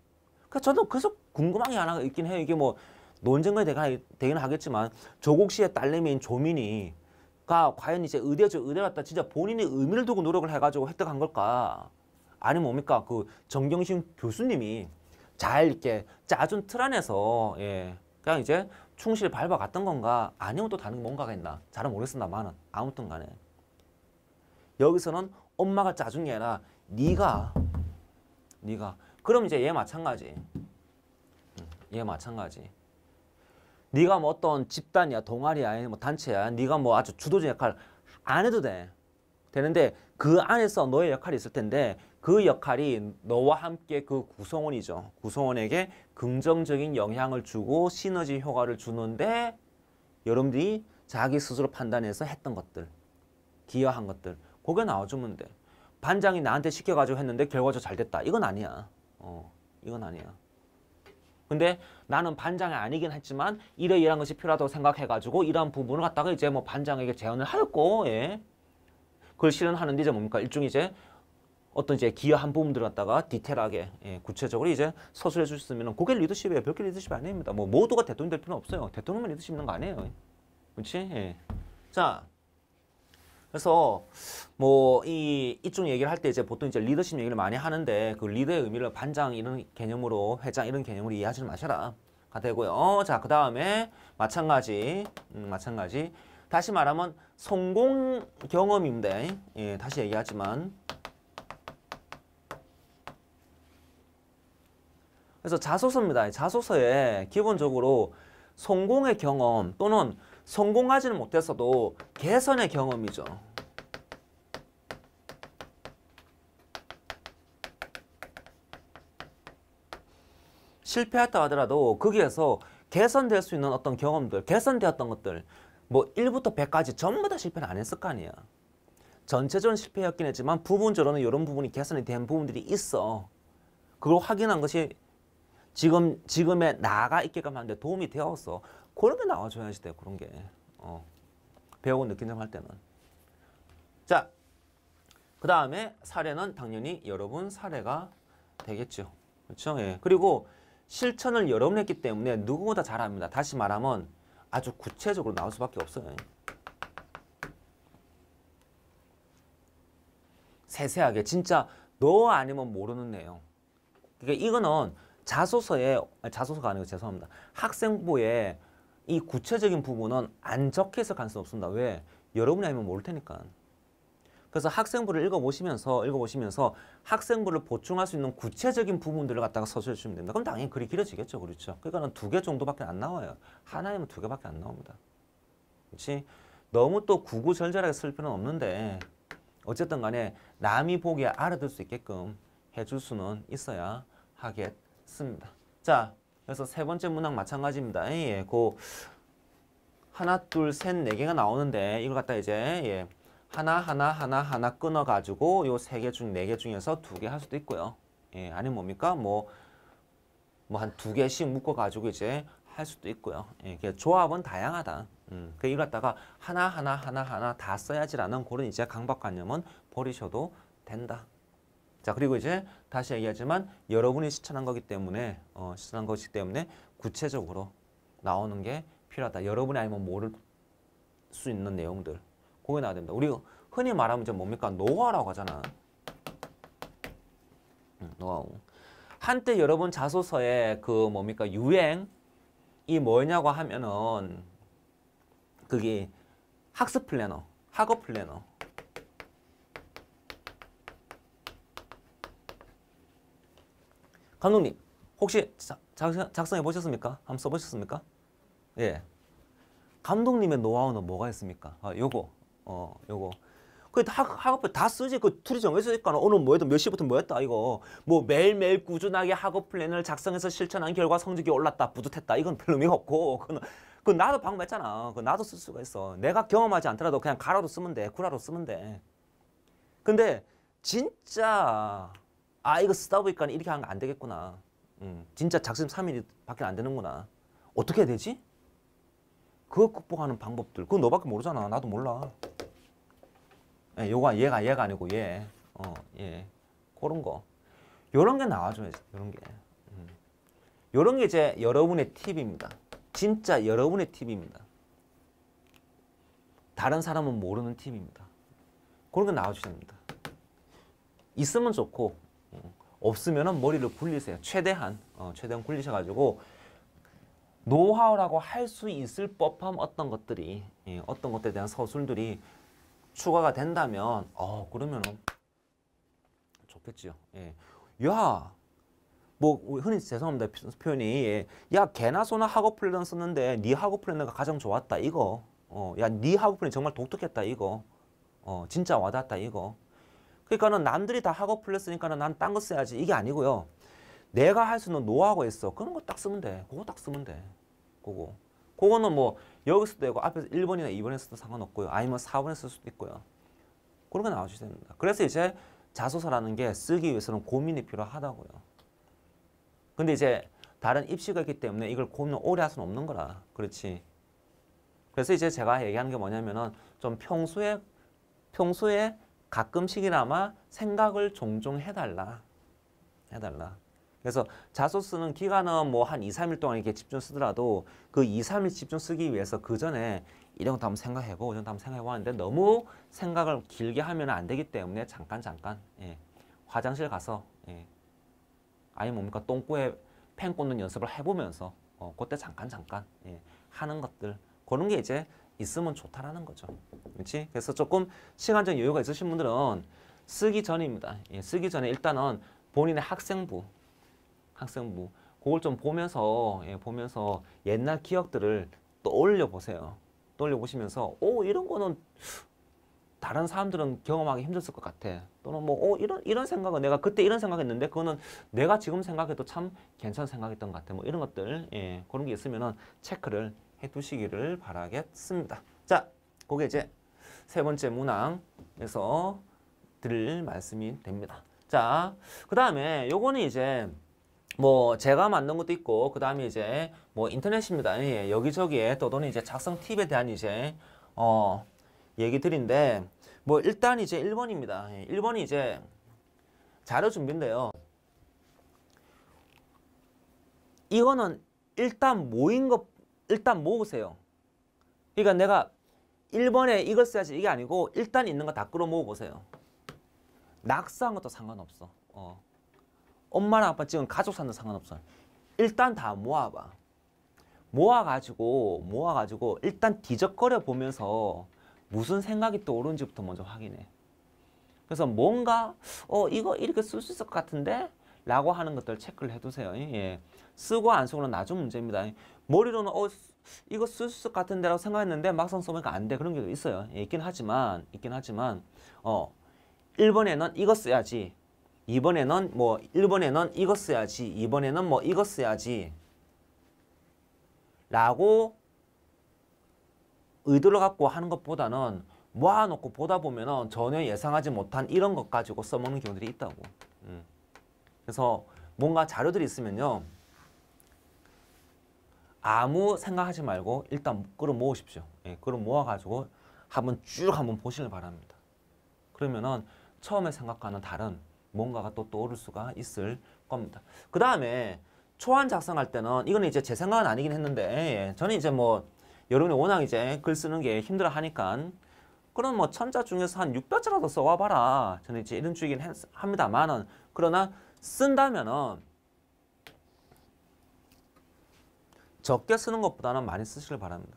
그저는 계속 궁금한 게 하나 있긴 해요. 이게 뭐 논쟁이 되긴 하겠지만 조국 씨의 딸내미인 조민이 가 과연 이제 의대죠 의대 갔다 진짜 본인이 의미를 두고 노력을 해가지고 획득한 걸까 아니면 뭡니까 그 정경심 교수님이 잘 이렇게 짜준 틀 안에서 예 그냥 이제 충실히 밟아갔던 건가 아니면 또 다른 뭔가가 있나 잘은 모르겠습니다만 아무튼 간에 여기서는 엄마가 짜준 게 아니라 네가 네가 그럼 이제 얘 마찬가지 얘 마찬가지 네가 뭐 어떤 집단이야 동아리야 뭐 단체야 네가 뭐 아주 주도적 역할 안 해도 돼 되는데 그 안에서 너의 역할이 있을 텐데 그 역할이 너와 함께 그 구성원이죠 구성원에게 긍정적인 영향을 주고 시너지 효과를 주는데 여러분들이 자기 스스로 판단해서 했던 것들 기여한 것들 그게 나와주면 돼. 반장이 나한테 시켜가지고 했는데 결과적으로 잘 됐다. 이건 아니야. 어, 이건 아니야. 근데 나는 반장이 아니긴 했지만 이러이러한 것이 필요하다고 생각해가지고 이러한 부분을 갖다가 이제 뭐 반장에게 제안을 하였고 예. 그걸 실현하는데 이제 뭡니까? 일종의 이제 어떤 이제 기여한 부분들을 갖다가 디테일하게 예, 구체적으로 이제 서술해 주셨으면 그게 리더십이에요. 별게 리더십이 아닙니다. 뭐 모두가 대통령 될 필요는 없어요. 대통령만 리더십 있는 거 아니에요. 그렇지? 예. 자, 그래서 뭐 이 이쪽 얘기를 할 때 이제 보통 이제 리더십 얘기를 많이 하는데 그 리더의 의미를 반장 이런 개념으로 회장 이런 개념으로 이해하지 마셔라 가 되고요. 자그 다음에 마찬가지 음, 마찬가지 다시 말하면 성공 경험인데 예, 다시 얘기하지만 그래서 자소서입니다. 자소서에 기본적으로 성공의 경험 또는 성공하지는 못했어도 개선의 경험이죠. 실패했다 하더라도 거기에서 개선될 수 있는 어떤 경험들, 개선되었던 것들 뭐 1부터 100까지 전부 다 실패를 안 했을 거 아니야. 전체적인 실패였긴 했지만 부분적으로는 이런 부분이 개선이 된 부분들이 있어. 그걸 확인한 것이 지금, 지금의 나가 있게끔 하는데 도움이 되었어. 그런 게 나와줘야지 돼요 그런 게 어. 배우고 느낀 점 할 때는 자그 다음에 사례는 당연히 여러분 사례가 되겠죠 그렇죠 예. 그리고 실천을 여러분 했기 때문에 누구보다 잘합니다 다시 말하면 아주 구체적으로 나올 수밖에 없어요 세세하게 진짜 너 아니면 모르는 내용 그러니까 이거는 자소서에 아, 자소서가 아니고 죄송합니다 학생부에 이 구체적인 부분은 안 적혀 있을 가능성이 없습니다. 왜? 여러분이 알면 모를 테니까. 그래서 학생부를 읽어보시면서 읽어보시면서 학생부를 보충할 수 있는 구체적인 부분들을 갖다가 서술해 주시면 됩니다. 그럼 당연히 글이 길어지겠죠. 그렇죠. 그러니까 는두 개 정도밖에 안 나와요. 하나면 두 개밖에 안 나옵니다. 그렇지? 너무 또 구구절절하게 쓸 필요는 없는데 어쨌든 간에 남이 보기에 알아들 수 있게끔 해줄 수는 있어야 하겠습니다. 자, 그래서 세 번째 문항 마찬가지입니다. 예, 그 하나, 둘, 셋, 네 개가 나오는데 이걸 갖다 이제 예, 하나, 하나, 하나, 하나 끊어가지고 요 세 개 중 네개 네 중에서 두 개 할 수도 있고요. 예, 아니면 뭡니까? 뭐 뭐 한 두 개씩 묶어가지고 이제 할 수도 있고요. 예, 조합은 다양하다. 음, 그 이걸 갖다가 하나, 하나, 하나, 하나 다 써야지라는 그런 이제 강박관념은 버리셔도 된다. 자, 그리고 이제 다시 얘기하지만 여러분이 실천한 거기 때문에 어, 실천한 것이기 때문에 구체적으로 나오는 게 필요하다. 여러분이 아니면 모를 수 있는 내용들 그게 나와야 됩니다. 우리 흔히 말하면 이제 뭡니까? 노화라고 하잖아. 음, 노화우. 한때 여러분 자소서에 그 뭡니까? 유행이 뭐냐고 하면은 그게 학습 플래너, 학업 플래너 감독님 혹시 작성해 보셨습니까? 한번 써보셨습니까? 예. 감독님의 노하우는 뭐가 있습니까? 아, 요거, 어, 요거. 그 학업표 다 쓰지. 그 툴이 정해지니까 오늘 뭐 했다, 몇 시부터 뭐 했다, 이거. 뭐 매일매일 꾸준하게 학업 플랜을 작성해서 실천한 결과 성적이 올랐다, 뿌듯했다. 이건 별 의미가 없고. 그그 나도 방금 했잖아. 그 나도 쓸 수가 있어. 내가 경험하지 않더라도 그냥 가라로 쓰면 돼. 구라로 쓰면 돼. 근데 진짜 아 이거 쓰다 보니까 이렇게 하면안 되겠구나. 음, 진짜 작심 3일밖에 안 되는구나. 어떻게 해야 되지? 그거 극복하는 방법들. 그건 너밖에 모르잖아. 나도 몰라. 예, 요거 얘가 얘가 아니고 얘. 어, 예. 그런 거. 요런 게 나와줘야지. 요런 게. 음. 요런 게 이제 여러분의 팁입니다. 진짜 여러분의 팁입니다. 다른 사람은 모르는 팁입니다. 그런 게 나와주셔야 됩니다. 있으면 좋고 없으면 머리를 굴리세요. 최대한 어, 최대한 굴리셔가지고 노하우라고 할 수 있을 법한 어떤 것들이 예, 어떤 것에 대한 서술들이 추가가 된다면 어 그러면 좋겠지요. 예. 야, 뭐 흔히 죄송합니다 표현이 예. 야 개나 소나 학업 플랜 썼는데 네 학업 플랜가 가장 좋았다 이거. 어, 야네 학업 플랜 정말 독특했다 이거. 어, 진짜 와닿았다 이거. 그러니까는 남들이 다 학업 풀렸으니까는 난 딴 거 써야지 이게 아니고요. 내가 할 수 있는 노하고 있어. 그런 거 딱 쓰면 돼. 그거 딱 쓰면 돼. 그거. 그거는 뭐 여기서도 되고 앞에서 1번이나 2번에 서도 상관없고요. 아니면 4번에 쓸 수도 있고요. 그런 게 나와주셔야 됩니다. 그래서 이제 자소서라는 게 쓰기 위해서는 고민이 필요하다고요. 근데 이제 다른 입시가 있기 때문에 이걸 고민을 오래 할 수는 없는 거라. 그렇지. 그래서 이제 제가 얘기하는 게 뭐냐면은 좀 평소에 평소에 가끔씩이나마 생각을 종종 해달라. 해달라. 그래서 자소서는 기간은 뭐 한 2, 3일 동안 이렇게 집중 쓰더라도 그 2, 3일 집중 쓰기 위해서 그 전에 이런 것도 한번 생각해보고 이런 것도 한번 생각해보고 는데 너무 생각을 길게 하면 안 되기 때문에 잠깐 잠깐 예. 화장실 가서 예. 아니 뭡니까 똥꼬에 펜 꽂는 연습을 해보면서 어, 그때 잠깐 잠깐 예. 하는 것들 그런 게 이제 있으면 좋다라는 거죠. 그렇지? 그래서 조금 시간적 여유가 있으신 분들은 쓰기 전입니다. 예, 쓰기 전에 일단은 본인의 학생부, 학생부 그걸 좀 보면서 예, 보면서 옛날 기억들을 떠올려 보세요. 떠올려 보시면서 오 이런 거는 다른 사람들은 경험하기 힘들었을 것 같아. 또는 뭐 어, 이런 이런 생각은 내가 그때 이런 생각했는데 그거는 내가 지금 생각해도 참 괜찮은 생각했던 것 같아. 뭐 이런 것들 예, 그런 게 있으면은 체크를 해두시기를 바라겠습니다. 자, 그게 이제 세 번째 문항에서 드릴 말씀이 됩니다. 자, 그 다음에 요거는 이제 뭐 제가 만든 것도 있고 그 다음에 이제 뭐 인터넷입니다. 예, 여기저기에 또는 이제 작성 팁에 대한 이제 어 얘기 들인데뭐 일단 이제 1번입니다. 예, 1번이 이제 자료 준비인데요. 이거는 일단 모인 것 일단 모으세요. 그러니까 내가 1번에 이걸 써야지 이게 아니고 일단 있는 거 다 끌어 모으보세요. 낙서한 것도 상관없어. 어. 엄마랑 아빠 지금 가족 사는 상관없어. 일단 다 모아봐. 모아가지고 모아가지고 일단 뒤적거려 보면서 무슨 생각이 떠오르는지부터 먼저 확인해. 그래서 뭔가 어 이거 이렇게 쓸 수 있을 것 같은데 라고 하는 것들 체크를 해두세요. 예. 쓰고 안 쓰고는 나중 문제입니다. 머리로는 어 이거 쓸 수 같은데라고 생각했는데 막상 써보니까 안돼 그런 게 있어요. 예, 있긴 하지만 있긴 하지만 어 1번에는 이거 써야지 2번에는 뭐 1번에는 이거 써야지 2번에는 뭐 이거 써야지 라고 의도를 갖고 하는 것보다는 모아놓고 보다 보면 은 전혀 예상하지 못한 이런 것 가지고 써먹는 경우들이 있다고 음. 그래서 뭔가 자료들이 있으면요 아무 생각하지 말고 일단 끌어 모으십시오. 예, 끌어 모아가지고 한번 쭉 한번 보시길 바랍니다. 그러면은 처음에 생각과는 다른 뭔가가 또 떠오를 수가 있을 겁니다. 그 다음에 초안 작성할 때는 이거 이제 제 생각은 아니긴 했는데 예, 저는 이제 뭐 여러분이 워낙 이제 글 쓰는 게 힘들어 하니까 그럼 뭐 천자 중에서 한 600자라도 써와봐라. 저는 이제 이런 주이긴 합니다만은 그러나 쓴다면은 적게 쓰는 것보다는 많이 쓰시길 바랍니다.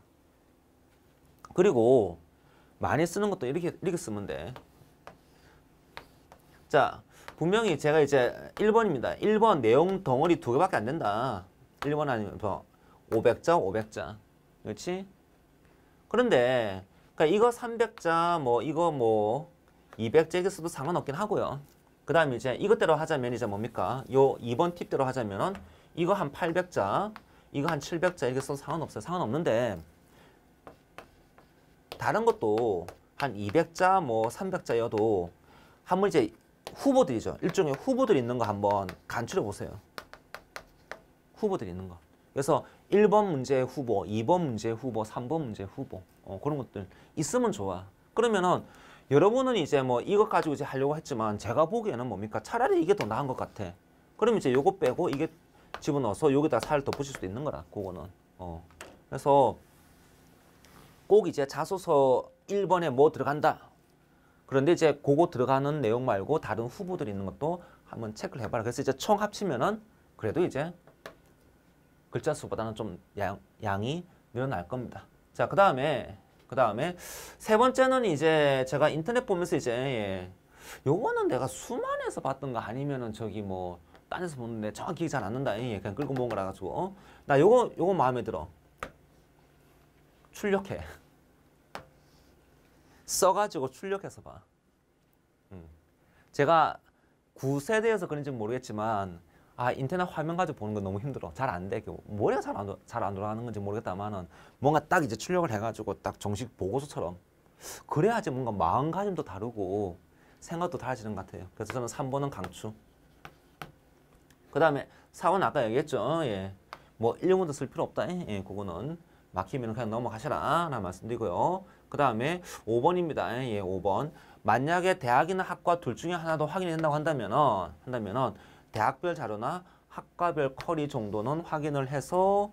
그리고 많이 쓰는 것도 이렇게 이렇게 쓰면 돼. 자, 분명히 제가 이제 1번입니다. 1번 내용 덩어리 두 개밖에 안 된다. 1번 아니면 뭐 500자, 500자. 그렇지? 그런데 그러니까 이거 300자, 뭐 이거 뭐 200자 이렇게 써도 상관없긴 하고요. 그 다음에 이제 이것대로 하자면 이제 뭡니까? 요 2번 팁대로 하자면은 이거 한 800자, 이거 한 700자 이렇게 써도 상관없어요. 상관없는데 다른 것도 한 200자 뭐 300자여도 한번 이제 후보들이죠. 일종의 후보들 있는 거 한번 간추려 보세요. 후보들 있는 거. 그래서 1번 문제 후보, 2번 문제 후보, 3번 문제 후보 어, 그런 것들 있으면 좋아. 그러면은 여러분은 이제 뭐 이것 가지고 이제 하려고 했지만 제가 보기에는 뭡니까? 차라리 이게 더 나은 것 같아. 그럼 이제 요거 빼고 이게 집어넣어서 여기다 살을 더 붙일 수도 있는 거라 그거는 어 그래서 꼭 이제 자소서 1번에 뭐 들어간다 그런데 이제 그거 들어가는 내용 말고 다른 후보들이 있는 것도 한번 체크를 해봐라 그래서 이제 총 합치면은 그래도 이제 글자 수보다는 좀 양, 양이 늘어날 겁니다 자그 다음에 그 다음에 세 번째는 이제 제가 인터넷 보면서 이제 예, 요거는 내가 수만에서 봤던 거 아니면은 저기 뭐 딴에서 보는데 정확히 잘안 난다. 예, 예, 그냥 끌고 모은 거라 가지고 어? 나 요거 요거 마음에 들어. 출력해. 써가지고 출력해서 봐. 음. 제가 9세대에서 그런지는 모르겠지만 아 인터넷 화면 가지고 보는 건 너무 힘들어. 잘안 돼. 머리가 그 잘안 잘안 돌아가는 건지 모르겠다만 뭔가 딱 이제 출력을 해가지고 딱 정식 보고서처럼 그래야지 뭔가 마음가짐도 다르고 생각도 달라지는 것 같아요. 그래서 저는 3번은 강추. 그 다음에 4번 아까 얘기했죠. 예. 뭐 1, 2번도 쓸 필요 없다. 예. 그거는 막히면 그냥 넘어가시라 라는 말씀드리고요. 그 다음에 5번입니다. 예, 5번. 만약에 대학이나 학과 둘 중에 하나도 확인이 된다고 한다면한다면 대학별 자료나 학과별 커리 정도는 확인을 해서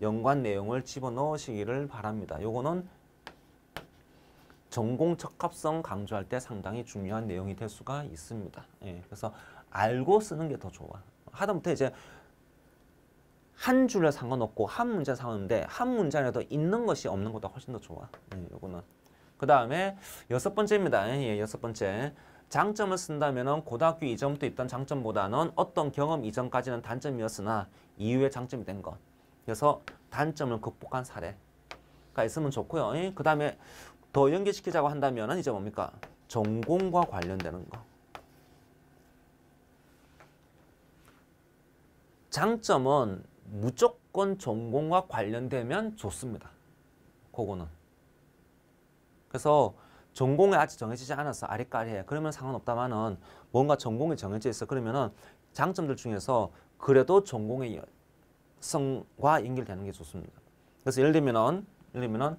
연관 내용을 집어넣으시기를 바랍니다. 요거는 전공 적합성 강조할 때 상당히 중요한 내용이 될 수가 있습니다. 예, 그래서 알고 쓰는 게 더 좋아. 하다못해 이제 한 줄에 상관없고 한 문제 상관인데 한 문제 안에도 있는 것이 없는 것보다 훨씬 더 좋아. 네, 요거는. 그 다음에 여섯 번째입니다. 예, 여섯 번째. 장점을 쓴다면 고등학교 이전부터 있던 장점보다는 어떤 경험 이전까지는 단점이었으나 이후에 장점이 된 것. 그래서 단점을 극복한 사례가 있으면 좋고요. 예, 그 다음에 더 연계시키자고 한다면 이제 뭡니까? 전공과 관련되는 거. 장점은 무조건 전공과 관련되면 좋습니다. 그거는. 그래서 전공이 아직 정해지지 않아서 아리까리해. 그러면 상관없다마는 뭔가 전공이 정해져 있어. 그러면은 장점들 중에서 그래도 전공의 성과 연결되는 게 좋습니다. 그래서 예를 들면은 예를 들면은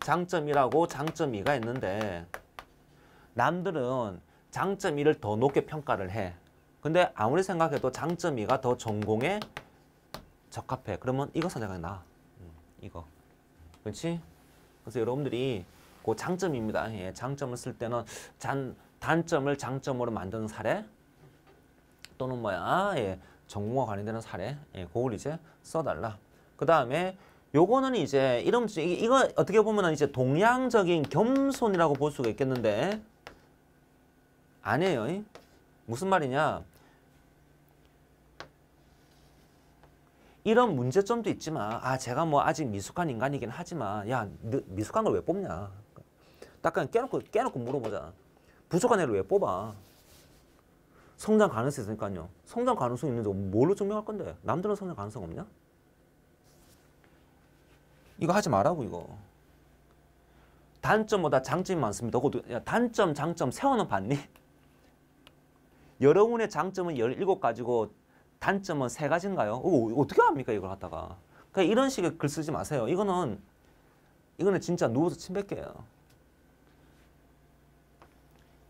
장점이라고 장점이가 있는데 남들은 장점 1을 더 높게 평가를 해. 근데 아무리 생각해도 장점이가 더 전공에 적합해. 그러면 이거 선택하 나. 음, 이거. 그렇지? 그래서 여러분들이 그 장점입니다. 예, 장점을 쓸 때는 잔, 단점을 장점으로 만드는 사례 또는 뭐야 예, 전공과 관련되는 사례 예, 그걸 이제 써달라. 그 다음에 요거는 이제 이름 이거 어떻게 보면 이제 동양적인 겸손이라고 볼 수가 있겠는데 아니에요. 무슨 말이냐? 이런 문제점도 있지만 아 제가 뭐 아직 미숙한 인간이긴 하지만 야 미숙한 걸 왜 뽑냐 딱 그냥 깨놓고 깨놓고 물어보잖 부족한 애를 왜 뽑아 성장 가능성 있으니까요 성장 가능성 있는데 뭘로 증명할 건데 남들은 성장 가능성 없냐 이거 하지 말라고 이거 단점보다 장점이 많습니다 그것도 야, 단점 장점 세워는 봤니 여러분의 장점은 17가지고 단점은 세 가지인가요? 어, 떻게 합니까 이걸 하다가. 그러니까 이런 식의 글 쓰지 마세요. 이거는 이거는 진짜 누워서 침뱉게요.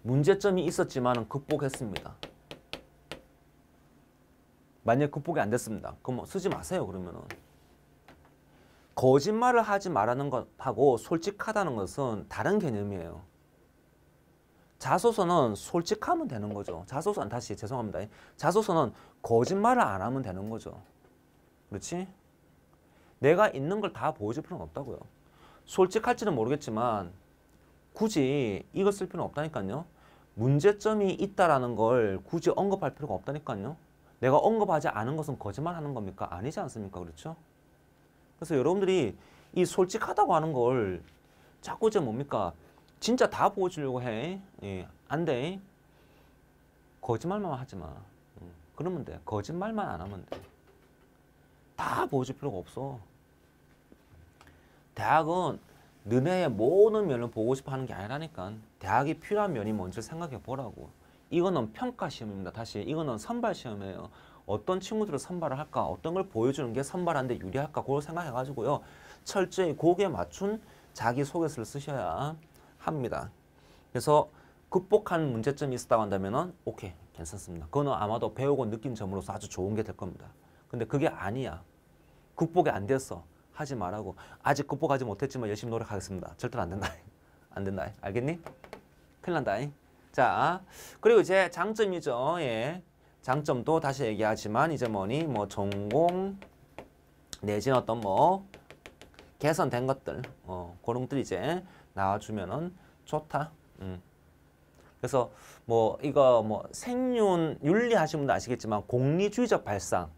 문제점이 있었지만 극복했습니다. 만약 극복이 안 됐습니다. 그럼 뭐 쓰지 마세요. 그러면은 거짓말을 하지 말라는 것하고 솔직하다는 것은 다른 개념이에요. 자소서는 솔직하면 되는 거죠. 자소서는 다시 죄송합니다. 자소서는 거짓말을 안 하면 되는 거죠. 그렇지? 내가 있는 걸 다 보여줄 필요는 없다고요. 솔직할지는 모르겠지만 굳이 이것쓸 필요는 없다니까요. 문제점이 있다라는 걸 굳이 언급할 필요가 없다니까요. 내가 언급하지 않은 것은 거짓말하는 겁니까? 아니지 않습니까? 그렇죠? 그래서 여러분들이 이 솔직하다고 하는 걸 자꾸 이제 뭡니까? 진짜 다 보여주려고 해. 예, 안 돼. 거짓말만 하지 마. 음, 그러면 돼. 거짓말만 안 하면 돼. 다 보여줄 필요가 없어. 대학은 너네의 모든 면을 보고 싶어 하는 게 아니라니까. 대학이 필요한 면이 뭔지 생각해 보라고. 이거는 평가 시험입니다. 다시 이거는 선발 시험이에요. 어떤 친구들을 선발을 할까? 어떤 걸 보여주는 게 선발하는데 유리할까? 그걸 생각해가지고요. 철저히 곡에 맞춘 자기소개서를 쓰셔야 합니다. 그래서 극복한 문제점이 있었다고 한다면 오케이 괜찮습니다. 그거는 아마도 배우고 느낀 점으로서 아주 좋은 게 될 겁니다. 근데 그게 아니야. 극복이 안 됐어. 하지 말라고. 아직 극복하지 못했지만 열심히 노력하겠습니다. 절대 안 된다. 안 된다. 알겠니? 큰일 난다. 자, 그리고 이제 장점이죠. 예. 장점도 다시 얘기하지만 이제 뭐니 뭐 전공 내지는 어떤 뭐 개선된 것들 어, 그런 것들 이제 나와주면은 좋다. 음. 그래서 뭐 이거 뭐 생윤 윤리 하시 분들 아시겠지만 공리주의적 발상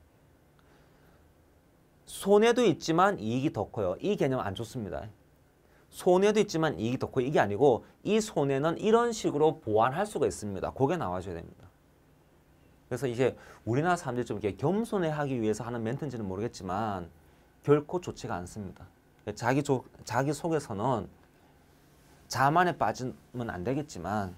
손해도 있지만 이익이 더 커요. 이 개념 안 좋습니다. 손해도 있지만 이익이 더 커요. 이게 아니고 이 손해는 이런 식으로 보완할 수가 있습니다. 그게 나와줘야 됩니다. 그래서 이게 우리나라 사람들이 좀 이렇게 겸손해 하기 위해서 하는 멘트인지는 모르겠지만 결코 좋지가 않습니다. 자기, 조, 자기 속에서는 자만에 빠지면 안 되겠지만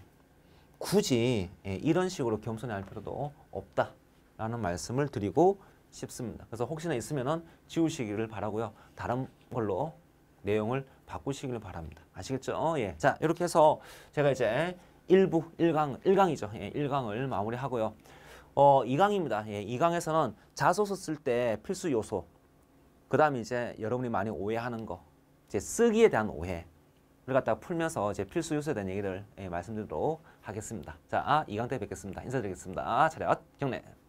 굳이 예, 이런 식으로 겸손해 할 필요도 없다라는 말씀을 드리고 싶습니다. 그래서 혹시나 있으면 지우시기를 바라고요. 다른 걸로 내용을 바꾸시기를 바랍니다. 아시겠죠? 어, 예. 자, 이렇게 해서 제가 이제 1부 1강, 1강이죠. 예, 1강을 마무리하고요. 어, 2강입니다. 예, 2강에서는 자소서 쓸 때 필수 요소, 그 다음에 이제 여러분이 많이 오해하는 거, 이제 쓰기에 대한 오해, 갖다 풀면서 제 필수 요소에 대한 얘기를 예, 말씀드리도록 하겠습니다. 자, 아, 이강태 뵙겠습니다. 인사드리겠습니다. 아, 차렷 경례.